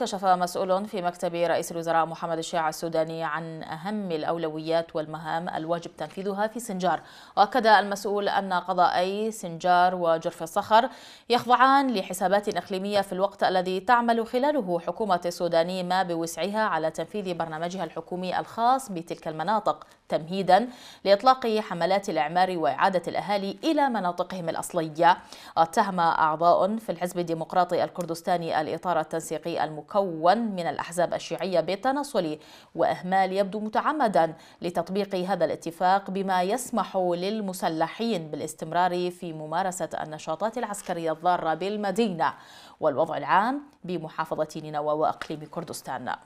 كشف مسؤول في مكتب رئيس الوزراء محمد الشيع السوداني عن أهم الأولويات والمهام الواجب تنفيذها في سنجار وأكد المسؤول أن قضائي سنجار وجرف الصخر يخضعان لحسابات إقليمية في الوقت الذي تعمل خلاله حكومة السوداني ما بوسعها على تنفيذ برنامجها الحكومي الخاص بتلك المناطق تمهيدا لإطلاق حملات الإعمار وإعادة الأهالي إلى مناطقهم الأصلية اتهم أعضاء في الحزب الديمقراطي الكردستاني الإطار التنسيقي المكتب مكون من الأحزاب الشيعية بالتنصل وإهمال يبدو متعمدا لتطبيق هذا الاتفاق بما يسمح للمسلحين بالاستمرار في ممارسة النشاطات العسكرية الضارة بالمدينة والوضع العام بمحافظة نينوى وأقليم كردستان